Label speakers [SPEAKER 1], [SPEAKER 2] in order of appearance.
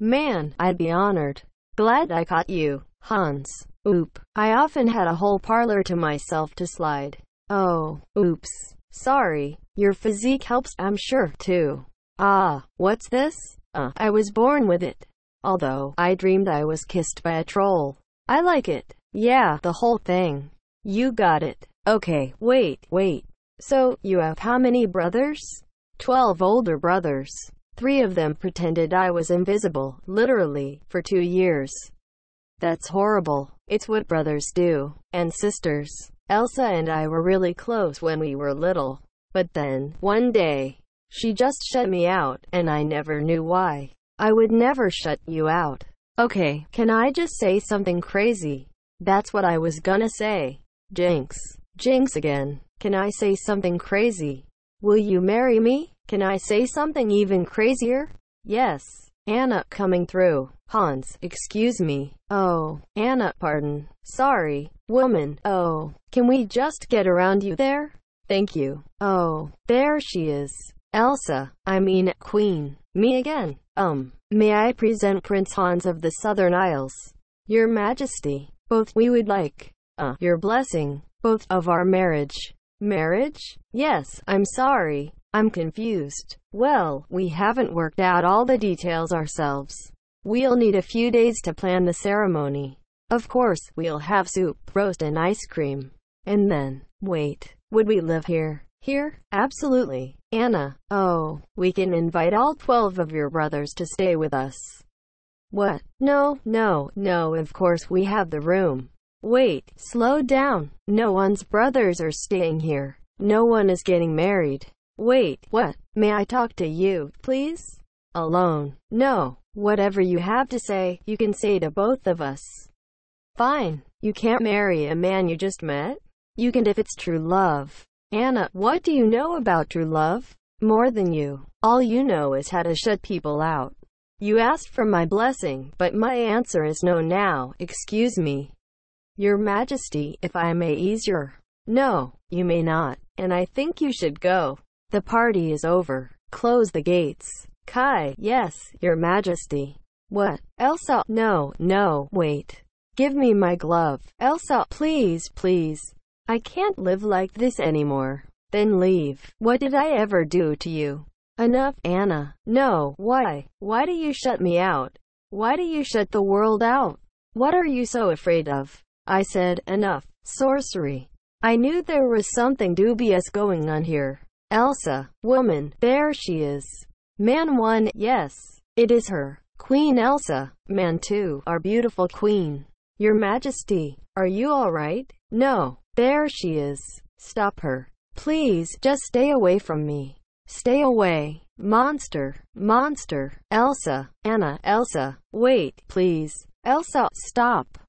[SPEAKER 1] Man, I'd be honored. Glad I caught you, Hans. Oop. I often had a whole parlor to myself to slide. Oh, oops. Sorry. Your physique helps, I'm sure, too. Ah, what's this? Uh, I was born with it. Although, I dreamed I was kissed by a troll. I like it. Yeah, the whole thing. You got it. Okay, wait, wait. So, you have how many brothers? Twelve older brothers. Three of them pretended I was invisible, literally, for two years. That's horrible. It's what brothers do, and sisters. Elsa and I were really close when we were little. But then, one day, she just shut me out, and I never knew why. I would never shut you out. Okay, can I just say something crazy? That's what I was gonna say. Jinx. Jinx again. Can I say something crazy? Will you marry me? Can I say something even crazier? Yes. Anna, coming through. Hans, excuse me. Oh, Anna, pardon. Sorry. Woman, oh, can we just get around you there? Thank you. Oh, there she is. Elsa, I mean, Queen. Me again. Um, may I present Prince Hans of the Southern Isles? Your Majesty, both we would like, uh, your blessing, both of our marriage. Marriage? Yes, I'm sorry. I'm confused. Well, we haven't worked out all the details ourselves. We'll need a few days to plan the ceremony. Of course, we'll have soup, roast and ice cream. And then, wait, would we live here? Here? Absolutely. Anna, oh, we can invite all 12 of your brothers to stay with us. What? No, no, no, of course we have the room. Wait, slow down. No one's brothers are staying here. No one is getting married. Wait, what? May I talk to you, please? Alone. No. Whatever you have to say, you can say to both of us. Fine. You can't marry a man you just met? You can if it's true love. Anna, what do you know about true love? More than you. All you know is how to shut people out. You asked for my blessing, but my answer is no now, excuse me. Your Majesty, if I may ease your... No, you may not, and I think you should go. The party is over. Close the gates. Kai, yes, your majesty. What? Elsa, no, no, wait. Give me my glove. Elsa, please, please. I can't live like this anymore. Then leave. What did I ever do to you? Enough, Anna. No, why? Why do you shut me out? Why do you shut the world out? What are you so afraid of? I said, enough. Sorcery. I knew there was something dubious going on here. Elsa, woman, there she is. Man 1, yes, it is her. Queen Elsa, man 2, our beautiful queen. Your Majesty, are you alright? No, there she is. Stop her. Please, just stay away from me. Stay away. Monster, monster, Elsa, Anna, Elsa, wait, please. Elsa, stop.